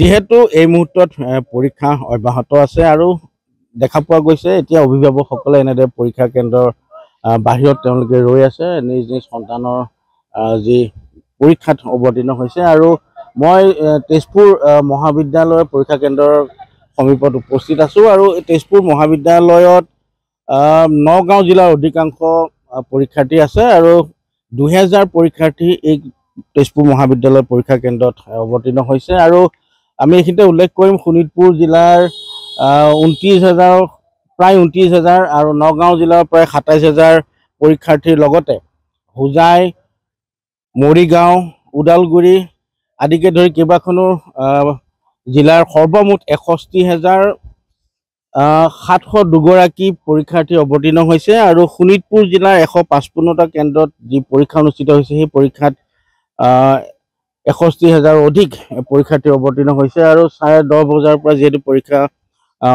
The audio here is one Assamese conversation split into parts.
যিহেতু এই মুহূৰ্ত পৰীক্ষা অব্যাহত আছে আৰ দেখা পোৱা গৈছে এতিয়া অভিভাবকসকলে এনেদরে পরীক্ষা কেন্দ্রের বাহিরত রয়ে আছে নিজ নিজ সন্তানের যীক্ষাত অবতীর্ণ হয়েছে আর মই তেজপুর মহাবিদ্যালয় পরীক্ষা কেন্দ্রের সমীপত উপস্থিত আছো আর তেজপুর মহাবিদ্যালয়ত নগাঁও জেলার অধিকাংশ পরীক্ষার্থী আছে আর দুহেজার পরীক্ষার্থী এই তেজপুর মহাবিদ্যালয় পরীক্ষা কেন্দ্রত অবতীর্ণ হয়েছে আর আমি এইখিনিতে উল্লেখ কৰিম শোণিতপুৰ জিলাৰ ঊনত্ৰিছ হাজাৰ প্ৰায় ঊনত্ৰিছ হাজাৰ আৰু নগাঁও জিলাৰ প্ৰায় সাতাইছ হাজাৰ পৰীক্ষাৰ্থীৰ লগতে হোজাই মৰিগাঁও ওদালগুৰি আদিকে ধৰি কেইবাখনো জিলাৰ সৰ্বমুঠ এষষ্ঠি হাজাৰ সাতশ দুগৰাকী পৰীক্ষাৰ্থী অৱতীৰ্ণ হৈছে আৰু শোণিতপুৰ জিলাৰ এশ পাঁচপন্নটা কেন্দ্ৰত যি পৰীক্ষা অনুষ্ঠিত হৈছে সেই পৰীক্ষাত এষষ্ঠি হাজাৰ অধিক পৰীক্ষাৰ্থী অৱতীৰ্ণ হৈছে আৰু চাৰে দহ বজাৰ পৰা যিহেতু পৰীক্ষা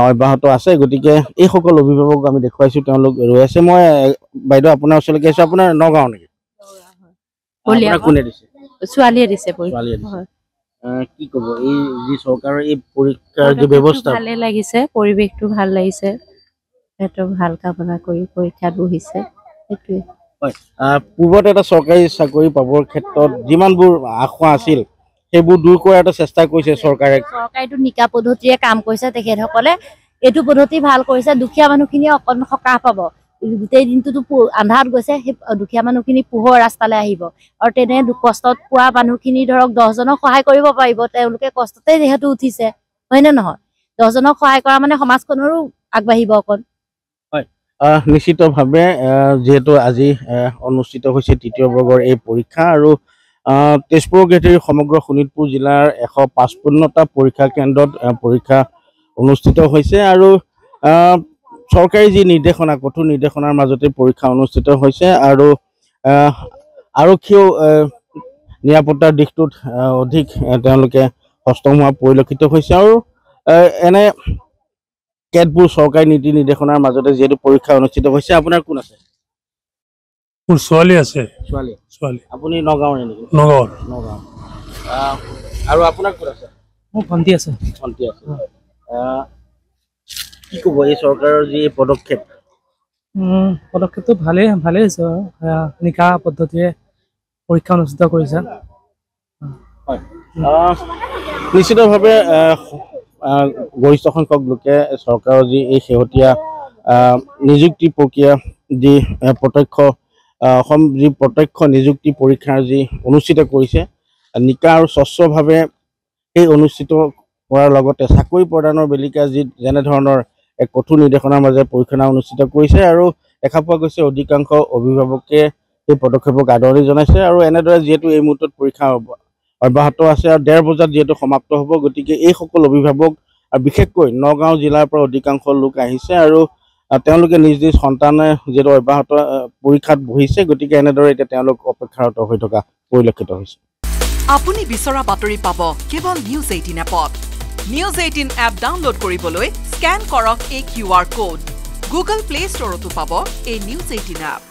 অব্যাহত আছে গতিকে এইসকল অভিভাৱক আমি দেখুৱাইছোঁ তেওঁলোক ৰৈ আছে মই বাইদেউ আপোনাৰ ওচৰলৈকে আহিছোঁ আপোনাৰ নগাঁও নেকি কোনে দিছে ছোৱালীয়ে দিছে কি ক'ব এই যি চৰকাৰৰ এই পৰীক্ষাৰ যি ব্যৱস্থা ভালে লাগিছে পৰিৱেশটো ভাল লাগিছে সিহঁতক ভাল কামনা কৰি পৰীক্ষাত বহিছে সেইটোৱে পূৰ্বত এটা চৰকাৰী চাকৰি পাবৰ ক্ষেত্ৰত যিমানবোৰ আশা আছিল সেইবোৰ দূৰ কৰাৰ এটা চেষ্টা কৰিছে চৰকাৰে চৰকাৰেতো নিকা পদ্ধতিৰে কাম কৰিছে তেখেতসকলে এইটো পদ্ধতি ভাল কৰিছে দুখীয়া মানুহখিনিয়ে অকণ সকাহ পাব গোটেই দিনটোতো আন্ধাৰত গৈছে সেই দুখীয়া মানুহখিনি পোহৰ ৰাস্তালৈ আহিব আৰু তেনে কষ্টত পোৱা মানুহখিনি ধৰক দহজনক সহায় কৰিব পাৰিব তেওঁলোকে কষ্টতে যিহেতু উঠিছে হয়নে নহয় দহজনক সহায় কৰা মানে সমাজখনৰো আগবাঢ়িব অকণ নিশ্চিতভাৱে যিহেতু আজি অনুষ্ঠিত হৈছে তৃতীয় বৰ্গৰ এই পৰীক্ষা আৰু তেজপুৰ গেটেৰী সমগ্ৰ শোণিতপুৰ জিলাৰ এশ পঁচপন্নটা পৰীক্ষা কেন্দ্ৰত পৰীক্ষা অনুষ্ঠিত হৈছে আৰু চৰকাৰী যি নিৰ্দেশনা কঠোৰ নিৰ্দেশনাৰ মাজতে পৰীক্ষা অনুষ্ঠিত হৈছে আৰু আৰক্ষীয়েও নিৰাপত্তাৰ দিশটোত অধিক তেওঁলোকে সষ্টম হোৱা পৰিলক্ষিত হৈছে আৰু এনে কেতবোৰ চৰকাৰী নীতি নিৰ্দেশনাৰ মাজতে যিহেতু পৰীক্ষা অনুষ্ঠিত হৈছে আপোনাৰ কোন আছে মোৰ ছোৱালী আছে আপুনি আৰু আপোনাৰ কোন আছে মোৰ ভণ্টি আছে ভণ্টি আছে কি ক'ব এই চৰকাৰৰ যি পদক্ষেপ পদক্ষেপটো ভালেই ভালেই হৈছে নিকা পদ্ধতিৰে পৰীক্ষা অনুষ্ঠিত কৰিছে হয় নিশ্চিতভাৱে গৰিষ্ঠ সংখ্যক লোকে চৰকাৰৰ যি এই শেহতীয়া নিযুক্তি প্ৰক্ৰিয়া যি প্ৰত্যক্ষ অসম যি প্ৰত্যক্ষ নিযুক্তি পৰীক্ষাৰ যি অনুষ্ঠিত কৰিছে নিকা আৰু স্বচ্ছভাৱে সেই অনুষ্ঠিত কৰাৰ লগতে চাকৰি প্ৰদানৰ বেলিকা যি যেনেধৰণৰ এক কঠোৰ নিৰ্দেশনাৰ মাজে পৰীক্ষণা অনুষ্ঠিত কৰিছে আৰু দেখা পোৱা গৈছে অধিকাংশ অভিভাৱকে সেই পদক্ষেপক আদৰণি জনাইছে আৰু এনেদৰে যিহেতু এই মুহূৰ্তত পৰীক্ষা অব্যাহত আছে আৰু ডেৰ বজাত যিহেতু সমাপ্ত হ'ব গতিকে এইসকল অভিভাৱক আৰু বিশেষকৈ নগাঁও জিলাৰ পৰা অধিকাংশ লোক আহিছে আৰু নিজ নিজ সন্তানে যিহেতু অব্যাহত পৰীক্ষাত বহিছে গতিকে এনেদৰে এতিয়া তেওঁলোক অপেক্ষাৰত হৈ থকা পৰিলক্ষিত হৈছে আপুনি বিচৰা পাব কেৱল নিউজ এইটিন এপত নিউজ এইটিন এপ ডাউনলোড কৰিবলৈ স্কেন কৰক এই কিউ কোড গুগল প্লে ষ্টৰতো পাব এই নিউজ এইটিন এপ